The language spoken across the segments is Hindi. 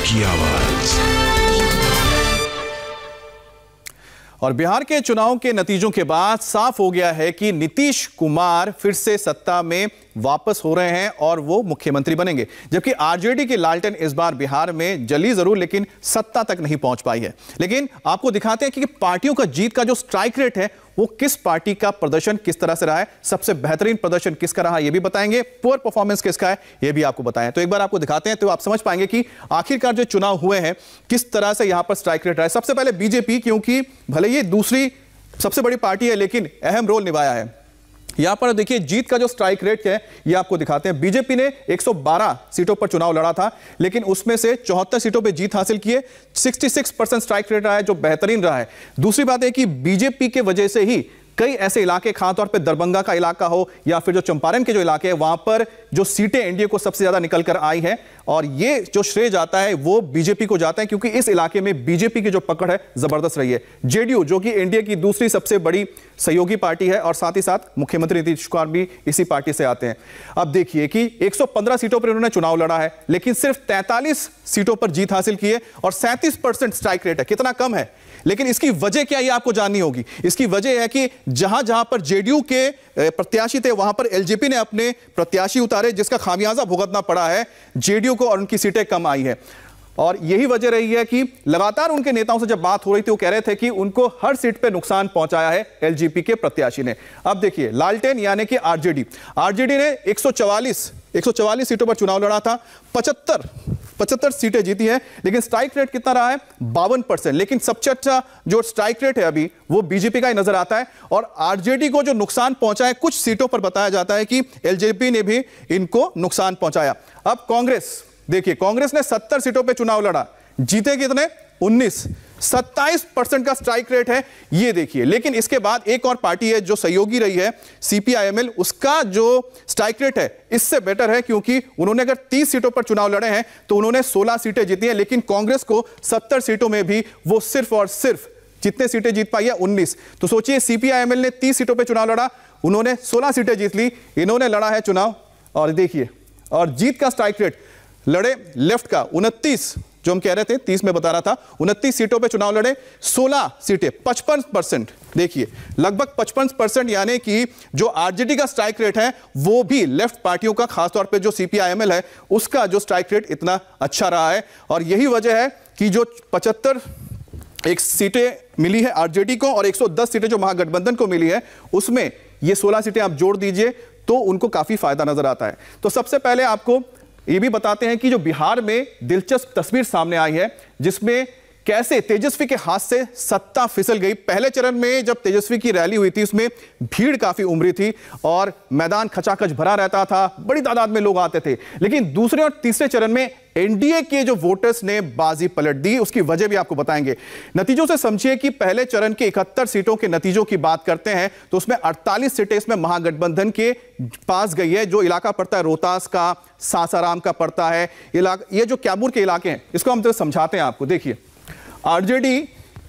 की आवाज और बिहार के चुनाव के नतीजों के बाद साफ हो गया है कि नीतीश कुमार फिर से सत्ता में वापस हो रहे हैं और वो मुख्यमंत्री बनेंगे जबकि आरजेडी के लालटेन इस बार बिहार में जली जरूर लेकिन सत्ता तक नहीं पहुंच पाई है लेकिन आपको दिखाते हैं कि पार्टियों का जीत का जो स्ट्राइक रेट है वो किस पार्टी का प्रदर्शन किस तरह से रहा है सबसे बेहतरीन प्रदर्शन किसका रहा यह भी बताएंगे पुअर परफॉर्मेंस किसका है यह भी आपको बताएं तो एक बार आपको दिखाते हैं तो आप समझ पाएंगे कि आखिरकार जो चुनाव हुए हैं किस तरह से यहां पर स्ट्राइक रेट रहा है सबसे पहले बीजेपी क्योंकि भले ये दूसरी सबसे बड़ी पार्टी है लेकिन अहम रोल निभाया है यहां पर देखिए जीत का जो स्ट्राइक रेट है ये आपको दिखाते हैं बीजेपी ने 112 सीटों पर चुनाव लड़ा था लेकिन उसमें से चौहत्तर सीटों पर जीत हासिल किए 66 परसेंट स्ट्राइक रेट रहा है जो बेहतरीन रहा है दूसरी बात है कि बीजेपी के वजह से ही कई ऐसे इलाके खासतौर पर दरभंगा का इलाका हो या फिर जो चंपारण के जो इलाके हैं वहां पर जो सीटें एनडीए को सबसे ज्यादा निकल कर आई है और ये जो श्रेय जाता है वो बीजेपी को जाता है क्योंकि इस इलाके में बीजेपी की जो पकड़ है जबरदस्त रही है जेडीयू जो कि एनडीए की दूसरी सबसे बड़ी सहयोगी पार्टी है और साथ ही साथ मुख्यमंत्री नीतीश कुमार भी इसी पार्टी से आते हैं अब देखिए कि 115 सीटों पर उन्होंने चुनाव लड़ा है लेकिन सिर्फ 43 सीटों पर जीत हासिल की है और 37 परसेंट स्ट्राइक रेट है कितना कम है लेकिन इसकी वजह क्या ये आपको जाननी होगी इसकी वजह है कि जहां जहां पर जेडीयू के प्रत्याशी थे वहां पर एलजेपी ने अपने प्रत्याशी उतारे जिसका खामियाजा भुगतना पड़ा है जेडीयू को और उनकी सीटें कम आई है और यही वजह रही है कि लगातार उनके नेताओं से जब बात हो रही थी वो कह रहे थे कि उनको हर सीट पे नुकसान पहुंचाया है एलजीपी के प्रत्याशी ने अब देखिए लालटेन यानी कि आरजेडी आरजेडी ने 144 144 सीटों पर चुनाव लड़ा था 75 पचहत्तर सीटें जीती है लेकिन स्ट्राइक रेट कितना रहा है बावन लेकिन सबसे अच्छा जो स्ट्राइक रेट है अभी वो बीजेपी का ही नजर आता है और आरजेडी को जो नुकसान पहुंचा है कुछ सीटों पर बताया जाता है कि एलजेपी ने भी इनको नुकसान पहुंचाया अब कांग्रेस देखिए कांग्रेस ने सत्तर सीटों पर चुनाव लड़ा जीते कितने उन्नीस सत्ताईस परसेंट का स्ट्राइक रेट है ये देखिए लेकिन इसके बाद एक और पार्टी है जो सहयोगी रही है सीपीआईएमएल उसका जो स्ट्राइक रेट है इससे बेटर है क्योंकि उन्होंने अगर 30 सीटों पर चुनाव लड़े हैं तो उन्होंने 16 सीटें जीती हैं लेकिन कांग्रेस को 70 सीटों में भी वो सिर्फ और सिर्फ जितने सीटें जीत पाई है उन्नीस तो सोचिए सीपीआईएमएल ने तीस सीटों पर चुनाव लड़ा उन्होंने सोलह सीटें जीत ली इन्होंने लड़ा है चुनाव और देखिए और जीत का स्ट्राइक रेट लड़े लेफ्ट का उनतीस जो हम कह रहे थे तीस में बता रहा था उनतीस सीटों पे चुनाव लड़े 16 सीटें 55 परसेंट देखिए लगभग 55 परसेंट यानी कि जो आरजेडी का स्ट्राइक रेट है वो भी लेफ्ट पार्टियों का खासतौर पे जो सीपीआईएमएल है उसका जो स्ट्राइक रेट इतना अच्छा रहा है और यही वजह है कि जो पचहत्तर एक सीटें मिली है आरजेडी को और 110 सीटें जो महागठबंधन को मिली है उसमें ये 16 सीटें आप जोड़ दीजिए तो उनको काफी फायदा नजर आता है तो सबसे पहले आपको ये भी बताते हैं कि जो बिहार में दिलचस्प तस्वीर सामने आई है जिसमें कैसे तेजस्वी के हाथ से सत्ता फिसल गई पहले चरण में जब तेजस्वी की रैली हुई थी उसमें भीड़ काफी उमरी थी और मैदान खचाखच भरा रहता था बड़ी तादाद में लोग आते थे लेकिन दूसरे और तीसरे चरण में एनडीए के जो वोटर्स ने बाजी पलट दी उसकी वजह भी आपको बताएंगे नतीजों से समझिए कि पहले चरण के इकहत्तर सीटों के नतीजों की बात करते हैं तो उसमें अड़तालीस सीटें इसमें महागठबंधन के पास गई है जो इलाका पड़ता है रोहतास का सासाराम का पड़ता है इलाका ये जो कैबूर के इलाके हैं इसको हम तो समझाते हैं आपको देखिए आरजेडी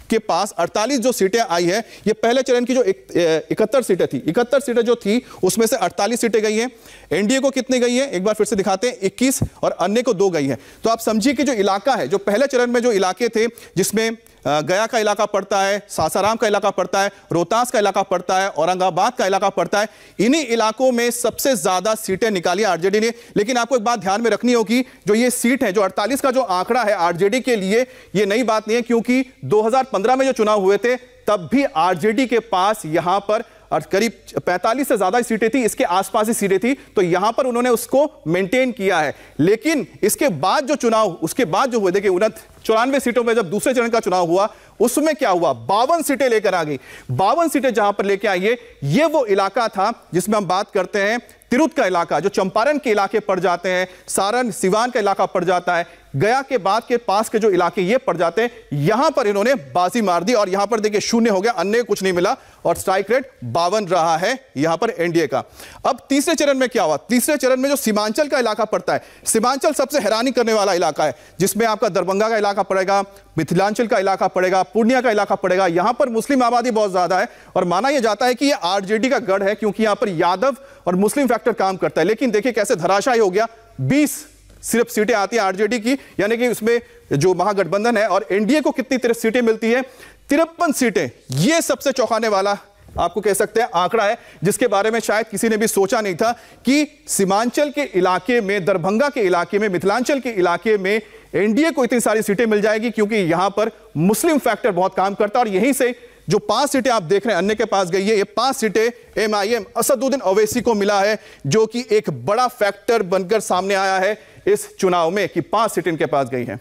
के पास 48 जो सीटें आई है ये पहले चरण की जो इकहत्तर सीटें थी इकहत्तर सीटें जो थी उसमें से 48 सीटें गई हैं एनडीए को कितनी गई हैं एक बार फिर से दिखाते हैं 21 और अन्य को दो गई है तो आप समझिए कि जो इलाका है जो पहले चरण में जो इलाके थे जिसमें गया का इलाका पड़ता है सासाराम का इलाका पड़ता है रोहतास का इलाका पड़ता है औरंगाबाद का इलाका पड़ता है इन्हीं इलाकों में सबसे ज़्यादा सीटें निकाली आरजेडी ने लेकिन आपको एक बात ध्यान में रखनी होगी जो ये सीट है जो 48 का जो आंकड़ा है आरजेडी के लिए ये नई बात नहीं है क्योंकि दो में जो चुनाव हुए थे तब भी आरजेडी के पास यहां पर और करीब 45 से ज़्यादा सीटें थी इसके आसपास ही सीटें थी तो यहां पर उन्होंने उसको मेंटेन किया है लेकिन इसके बाद जो चुनाव उसके बाद जो हुए देखिए उन्नत चौरानवे सीटों में जब दूसरे चरण का चुनाव हुआ उसमें क्या हुआ बावन सीटें लेकर आ गई बावन सीटें जहां पर लेकर आइए ये वो इलाका था जिसमें हम बात करते हैं तिरुत का इलाका जो चंपारण के इलाके पड़ जाते हैं सारण सिवान का इलाका पड़ जाता है गया के बाद के पास के जो इलाके ये पड़ जाते हैं यहां पर इन्होंने बाजी मार दी और यहां पर देखिए शून्य हो गया अन्य कुछ नहीं मिला और स्ट्राइक रेट बावन रहा है यहां पर एनडीए का अब तीसरे चरण में क्या हुआ तीसरे चरण में जो सीमांचल का इलाका पड़ता है सीमांचल सबसे हैरानी करने वाला इलाका है जिसमें आपका दरभंगा का इलाका पड़ेगा मिथिलांचल का इलाका पड़ेगा पूर्णिया का इलाका पड़ेगा यहां पर मुस्लिम आबादी बहुत ज्यादा है और माना यह जाता है कि यह आरजेडी का गढ़ है क्योंकि यहां पर यादव और मुस्लिम फैक्टर काम करता है लेकिन देखिए कैसे धराशाई हो गया बीस सिर्फ सीटें आती है आरजेडी की यानी कि उसमें जो महागठबंधन है और एनडीए को कितनी तरह सीटें मिलती है तिरपन सीटें यह सबसे चौंकाने वाला आपको कह सकते हैं आंकड़ा है जिसके बारे में शायद किसी ने भी सोचा नहीं था कि सीमांचल के इलाके में दरभंगा के इलाके में मिथिलांचल के इलाके में एनडीए को इतनी सारी सीटें मिल जाएगी क्योंकि यहां पर मुस्लिम फैक्टर बहुत काम करता है और यहीं से जो पांच सीटें आप देख रहे हैं अन्य के पास गई है ये पांच सीटें एमआईएम असदुद्दीन ओवैसी को मिला है जो कि एक बड़ा फैक्टर बनकर सामने आया है इस चुनाव में कि पांच सीट इनके पास गई हैं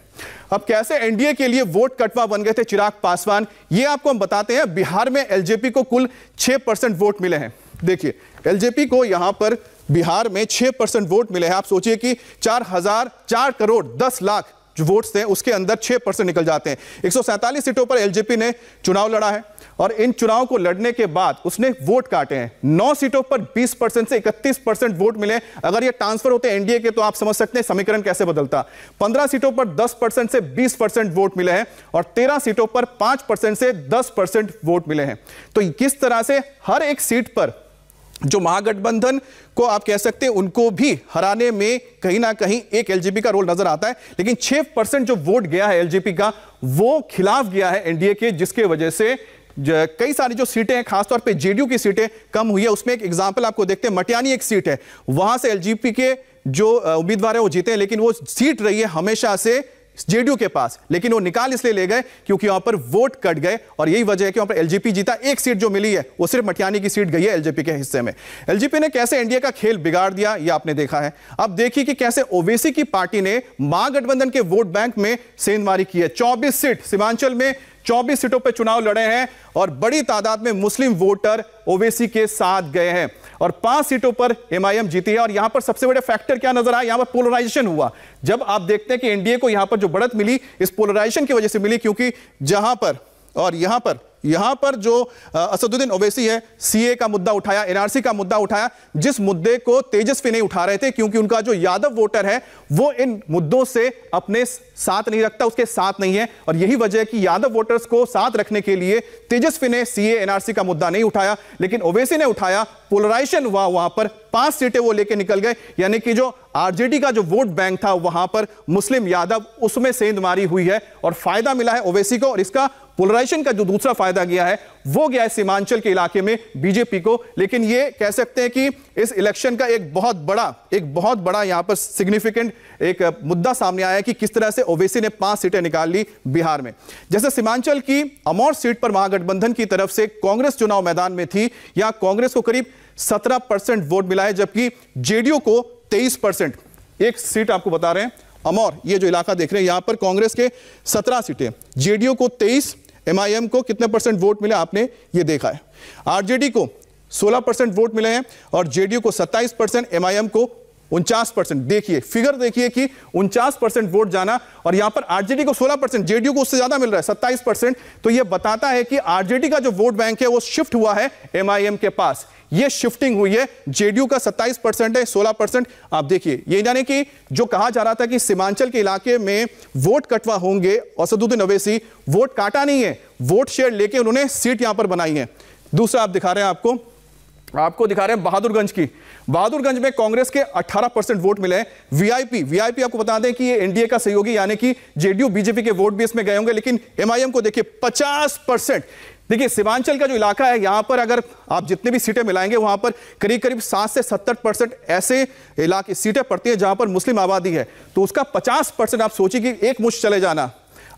अब कैसे एनडीए के लिए वोट कटवा बन गए थे चिराग पासवान ये आपको हम बताते हैं बिहार में एलजेपी को कुल छह परसेंट वोट मिले हैं देखिए एलजेपी को यहां पर बिहार में छह परसेंट वोट मिले हैं आप सोचिए कि चार हजार चार करोड़ दस लाख जो वोट्स थे उसके अंदर छह परसेंट निकल जाते हैं एक सीटों पर एलजेपी ने चुनाव लड़ा है और इन चुनाव को लड़ने के बाद उसने वोट काटे हैं नौ सीटों पर 20 परसेंट से 31 परसेंट वोट मिले अगर ये ट्रांसफर होते एनडीए के तो आप समझ सकते हैं समीकरण कैसे बदलता 15 सीटों पर 10 परसेंट से 20 परसेंट वोट मिले हैं और 13 सीटों पर 5 परसेंट से 10 परसेंट वोट मिले हैं तो किस तरह से हर एक सीट पर जो महागठबंधन को आप कह सकते हैं उनको भी हराने में कहीं ना कहीं एक एलजेपी का रोल नजर आता है लेकिन 6 परसेंट जो वोट गया है एलजेपी का वो खिलाफ गया है एनडीए के जिसके वजह से कई सारी जो सीटें हैं खासतौर पे जेडीयू की सीटें कम हुई है उसमें एक एग्जाम्पल आपको देखते हैं मटियानी एक सीट है वहां से एलजीपी के जो उम्मीदवार है वो जीते हैं लेकिन वो सीट रही है हमेशा से जेडीयू के पास लेकिन वो निकाल इसलिए ले गए क्योंकि वहां पर वोट कट गए और यही वजह है कि वहां पर एलजेपी जीता एक सीट जो मिली है वो सिर्फ मटियानी की सीट गई है एलजेपी के हिस्से में एलजेपी ने कैसे एनडीए का खेल बिगाड़ दिया ये आपने देखा है अब देखिए कि कैसे ओवेसी की पार्टी ने महागठबंधन के वोट बैंक में सेंधमारी की है चौबीस सीट सीमांचल में 24 सीटों पर चुनाव लड़े हैं और बड़ी तादाद में मुस्लिम वोटर ओवेसी के साथ गए हैं और पांच सीटों पर एमआईएम जीती है और यहां पर सबसे बड़े फैक्टर क्या नजर आया यहां पर पोलराइजेशन हुआ जब आप देखते हैं कि एनडीए को यहां पर जो बढ़त मिली इस पोलराइजेशन की वजह से मिली क्योंकि जहां पर और यहां पर यहां पर जो असदुद्दीन ओवैसी है सीए का मुद्दा उठाया एनआरसी का मुद्दा उठाया जिस मुद्दे को तेजस्वी नहीं उठा रहे थे क्योंकि उनका जो यादव वोटर है वो इन मुद्दों से अपने साथ नहीं रखता उसके साथ नहीं है और यही वजह है कि यादव वोटर्स को साथ रखने के लिए तेजस्वी ने सीए एनआरसी का मुद्दा नहीं उठाया लेकिन ओवैसी ने उठाया पोलराइजेशन हुआ वहां पर पांच सीटें वो लेके निकल गए यानी कि जो आरजेडी का जो वोट बैंक था वहां पर मुस्लिम यादव उसमें सेंधमारी हुई है और फायदा मिला है ओवैसी को और इसका पोलराइजेशन का जो दूसरा फायदा गया है वो गया है सीमांचल के इलाके में बीजेपी को लेकिन ये कह सकते हैं कि इस इलेक्शन का एक बहुत बड़ा एक बहुत बड़ा यहां पर सिग्निफिकेंट एक मुद्दा सामने आया कि किस तरह से ओवेसी ने पांच सीटें निकाल ली बिहार में जैसे सीमांचल की अमौर सीट पर महागठबंधन की तरफ से कांग्रेस चुनाव मैदान में थी यहां कांग्रेस को करीब सत्रह परसेंट वोट मिला है जबकि जेडीयू को तेईस परसेंट एक सीट आपको बता रहे हैं अमौर ये जो इलाका देख रहे हैं यहां पर कांग्रेस के सत्रह सीटें जेडीयू को तेईस एमआईएम को कितने परसेंट वोट मिले आपने ये देखा है आरजेडी को 16 परसेंट वोट मिले हैं और जेडीयू को 27 परसेंट एम को उनचास परसेंट देखिए फिगर देखिए कि उनचास परसेंट वोट जाना और यहां पर आरजेडी को 16 परसेंट जेडीयू को उससे ज्यादा मिल रहा है 27 परसेंट तो यह बताता है कि आरजेडी का जो वोट बैंक है वो शिफ्ट हुआ है एमआईएम के पास ये शिफ्टिंग हुई है जेडीयू का 27 परसेंट है 16 परसेंट आप देखिए ये यानी कि जो कहा जा रहा था कि सीमांचल के इलाके में वोट कटवा होंगे औसदुद्दीन अवेसी वोट काटा नहीं है वोट शेयर लेके उन्होंने सीट यहां पर बनाई है दूसरा आप दिखा रहे हैं आपको आपको दिखा रहे हैं बहादुरगंज की बहादुरगंज में कांग्रेस के 18 परसेंट वोट मिले हैं वीआईपी वीआईपी आपको बता दें कि ये एनडीए का सहयोगी यानी कि जेडीयू बीजेपी के वोट भी इसमें गए होंगे लेकिन एमआईएम को देखिए 50 परसेंट देखिए सीमांचल का जो इलाका है यहाँ पर अगर आप जितने भी सीटें मिलाएंगे वहाँ पर करीब करीब सात से सत्तर परसेंट ऐसे इलाके सीटें पड़ती हैं जहाँ पर मुस्लिम आबादी है तो उसका पचास परसेंट आप सोचिए कि एक मुश्त चले जाना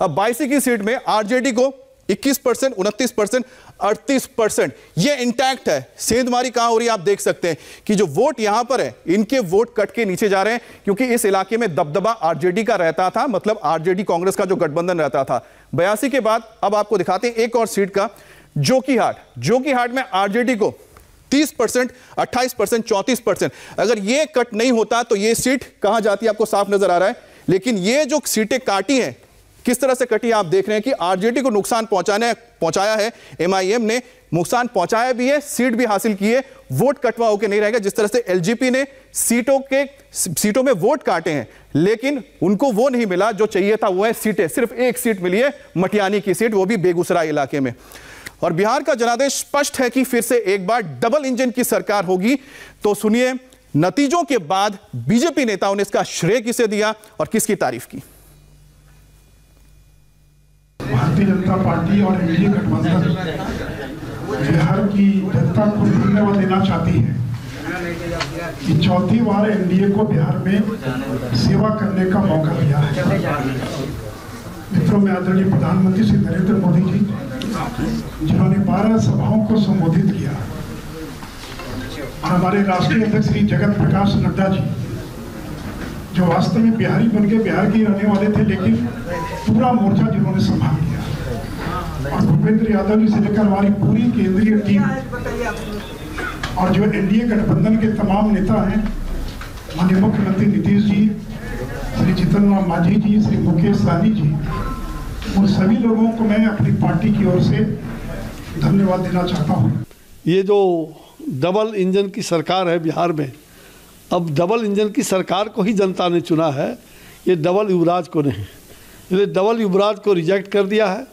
अब बाईसी की सीट में आरजेडी को इक्कीस परसेंट उनतीस परसेंट अड़तीस परसेंट यह इंटैक्ट है सेंधमारी कहां हो रही है आप देख सकते हैं कि जो वोट यहां पर है इनके वोट कट के नीचे जा रहे हैं क्योंकि इस इलाके में दबदबा आरजेडी का रहता था मतलब आरजेडी कांग्रेस का जो गठबंधन रहता था बयासी के बाद अब आपको दिखाते हैं एक और सीट का जोकीहाट जोकीहाट में आरजेडी को तीस परसेंट अट्ठाईस परसेंट चौंतीस परसेंट अगर ये कट नहीं होता तो ये सीट कहां जाती है आपको साफ नजर आ रहा है लेकिन ये जो सीटें काटी हैं किस तरह से कटी आप देख रहे हैं कि आरजेडी को नुकसान पहुंचाने पहुंचाया है एमआईएम ने नुकसान पहुंचाया भी है सीट भी हासिल की है वोट कटवा होकर नहीं रहेगा जिस तरह से एलजीपी ने सीटों के सीटों में वोट काटे हैं लेकिन उनको वो नहीं मिला जो चाहिए था वो है सीटें सिर्फ एक सीट मिली है मटियानी की सीट वो भी बेगूसराय इलाके में और बिहार का जनादेश स्पष्ट है कि फिर से एक बार डबल इंजन की सरकार होगी तो सुनिए नतीजों के बाद बीजेपी नेताओं ने इसका श्रेय किसे दिया और किसकी तारीफ की भारतीय जनता पार्टी और एनडीए गठबंधन बिहार की जनता को धन्यवाद देना चाहती है कि चौथी बार एनडीए को बिहार में सेवा करने का मौका दिया है मित्रों में आदरणीय प्रधानमंत्री श्री नरेंद्र मोदी जी जिन्होंने बारह सभाओं को संबोधित किया और हमारे राष्ट्रीय अध्यक्ष श्री जगत प्रकाश नड्डा जी जो वास्तव में बिहारी बन के बिहार के रहने वाले थे लेकिन पूरा मोर्चा जिन्होंने संभाल लिया और भूपेंद्र यादव जी से लेकर हमारी पूरी केंद्रीय टीम और जो एनडीए गठबंधन के तमाम नेता हैं माननीय मुख्यमंत्री नीतीश जी श्री जीतन राम मांझी जी श्री मुकेश साहनी जी उन सभी लोगों को मैं अपनी पार्टी की ओर से धन्यवाद देना चाहता हूँ ये जो डबल इंजन की सरकार है बिहार में अब डबल इंजन की सरकार को ही जनता ने चुना है ये डबल युवराज को नहीं इसलिए डबल युवराज को रिजेक्ट कर दिया है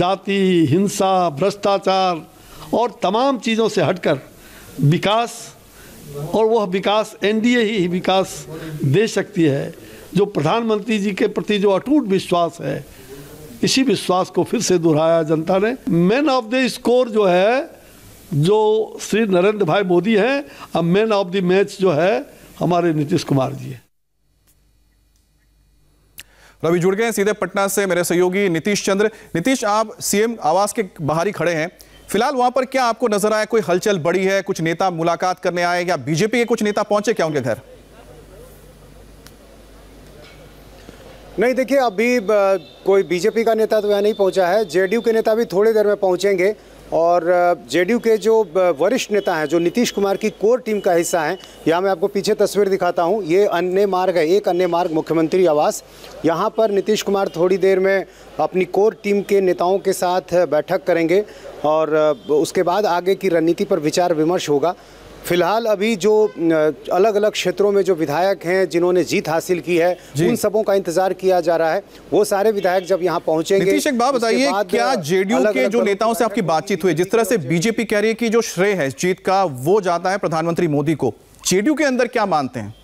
जाति हिंसा भ्रष्टाचार और तमाम चीज़ों से हटकर विकास और वह विकास एनडीए ही विकास दे सकती है जो प्रधानमंत्री जी के प्रति जो अटूट विश्वास है इसी विश्वास को फिर से दोहराया जनता ने मैन ऑफ द स्कोर जो है जो श्री नरेंद्र भाई मोदी हैं अब मैन ऑफ द मैच जो है हमारे नीतीश कुमार जी हैं रवि जुड़ गए सीधे पटना से मेरे सहयोगी नीतीश चंद्र नीतीश आप सीएम आवास के बाहर ही खड़े हैं फिलहाल वहां पर क्या आपको नजर आया कोई हलचल बड़ी है कुछ नेता मुलाकात करने आए या बीजेपी के कुछ नेता पहुंचे क्या उनके घर नहीं देखिए अभी कोई बीजेपी का नेता तो यहाँ नहीं पहुंचा है जेडीयू के नेता भी थोड़ी देर में पहुंचेंगे और जेडीयू के जो वरिष्ठ नेता हैं जो नीतीश कुमार की कोर टीम का हिस्सा हैं यहाँ मैं आपको पीछे तस्वीर दिखाता हूँ ये अन्य मार्ग है एक अन्य मार्ग मुख्यमंत्री आवास यहाँ पर नीतीश कुमार थोड़ी देर में अपनी कोर टीम के नेताओं के साथ बैठक करेंगे और उसके बाद आगे की रणनीति पर विचार विमर्श होगा फिलहाल अभी जो अलग अलग क्षेत्रों में जो विधायक हैं जिन्होंने जीत हासिल की है उन सबों का इंतजार किया जा रहा है वो सारे विधायक जब यहाँ पहुंचेंगे नीतीश बताइए क्या जेडीयू के जो नेताओं से आपकी बातचीत हुई जिस तरह से बीजेपी कह रही है कि जो श्रेय है जीत का वो जाता है प्रधानमंत्री मोदी को जेडीयू के अंदर क्या मानते हैं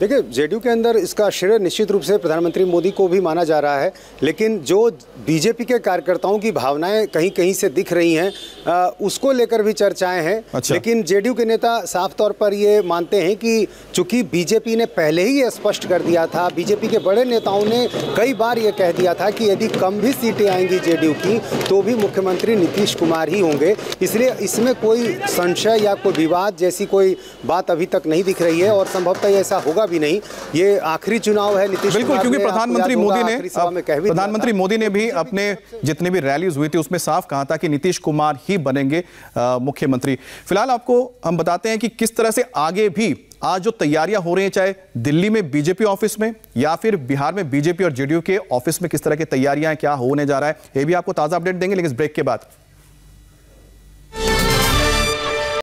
देखिए जेडीयू के अंदर इसका श्रेय निश्चित रूप से प्रधानमंत्री मोदी को भी माना जा रहा है लेकिन जो बीजेपी के कार्यकर्ताओं की भावनाएं कहीं कहीं से दिख रही हैं उसको लेकर भी चर्चाएं हैं अच्छा। लेकिन जेडीयू के नेता साफ तौर पर ये मानते हैं कि चूंकि बीजेपी ने पहले ही ये स्पष्ट कर दिया था बीजेपी के बड़े नेताओं ने कई बार ये कह दिया था कि यदि कम भी सीटें आएंगी जे की तो भी मुख्यमंत्री नीतीश कुमार ही होंगे इसलिए इसमें कोई संशय या कोई विवाद जैसी कोई बात अभी तक नहीं दिख रही है और संभवतः ऐसा होगा भी नहीं ये आखिरी चुनाव है नीतीश बिल्कुल क्योंकि प्रधानमंत्री मोदी ने प्रधानमंत्री मोदी ने भी अपने जितने भी रैलीज हुई थी उसमें साफ कहा था कि नीतीश कुमार ही बनेंगे मुख्यमंत्री फिलहाल आपको हम बताते हैं कि किस तरह से आगे भी आज जो तैयारियां हो रही हैं चाहे दिल्ली में बीजेपी ऑफिस में या फिर बिहार में बीजेपी और जेडीयू के ऑफिस में किस तरह की तैयारियां क्या होने जा रहा है ये भी आपको ताजा अपडेट देंगे लेकिन इस ब्रेक के बाद